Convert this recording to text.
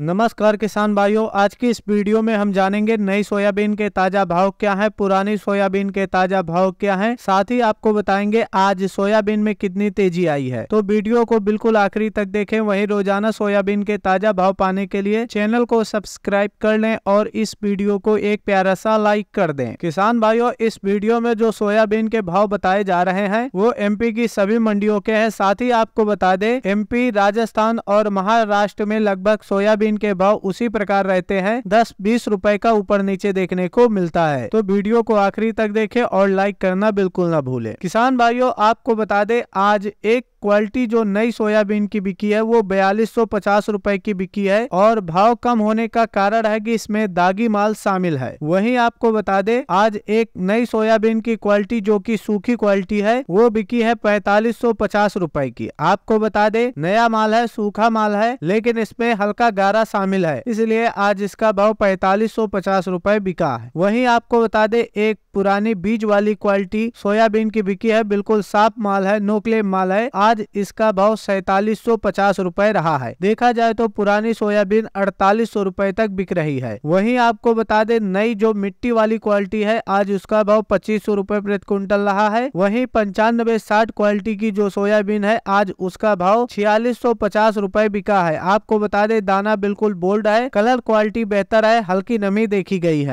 नमस्कार किसान भाइयों आज की इस वीडियो में हम जानेंगे नई सोयाबीन के ताजा भाव क्या है पुरानी सोयाबीन के ताजा भाव क्या है साथ ही आपको बताएंगे आज सोयाबीन में कितनी तेजी आई है तो वीडियो को बिल्कुल आखिरी तक देखें वहीं रोजाना सोयाबीन के ताजा भाव पाने के लिए चैनल को सब्सक्राइब कर लें और इस वीडियो को एक प्यारा सा लाइक कर दे किसान भाइयों इस वीडियो में जो सोयाबीन के भाव बताए जा रहे हैं वो एम की सभी मंडियों के है साथ ही आपको बता दे एम राजस्थान और महाराष्ट्र में लगभग सोयाबीन सोयाबीन के भाव उसी प्रकार रहते हैं दस बीस रूपए का ऊपर नीचे देखने को मिलता है तो वीडियो को आखिरी तक देखे और लाइक करना बिल्कुल न भूले किसान भाइयों आपको बता दे आज एक क्वालिटी जो नई सोयाबीन की बिकी है वो बयालीस सौ पचास रूपए की बिकी है और भाव कम होने का कारण है कि इसमें दागी माल शामिल है वहीं आपको बता दे आज एक नई सोयाबीन की क्वालिटी जो कि सूखी क्वालिटी है वो बिकी है पैतालीस सौ पचास रूपए की आपको बता दे नया माल है सूखा माल है लेकिन इसमें हल्का गारा शामिल है इसलिए आज इसका भाव पैतालीस सौ पचास बिका है वहीं आपको बता दे एक पुरानी बीज वाली क्वालिटी सोयाबीन की बिकी है बिल्कुल साफ माल है नोकले माल है आज आज इसका भाव सैतालीस सौ पचास रूपए रहा है देखा जाए तो पुरानी सोयाबीन अड़तालीस सौ रूपए तक बिक रही है वहीं आपको बता दे नई जो मिट्टी वाली क्वालिटी है आज उसका भाव पच्चीस सौ रूपए प्रति क्विंटल रहा है वहीं पंचानबे साठ क्वालिटी की जो सोयाबीन है आज उसका भाव छियालीस सौ पचास रूपए बिका है आपको बता दे दाना बिल्कुल बोल्ड है कलर क्वालिटी बेहतर है हल्की नमी देखी गई है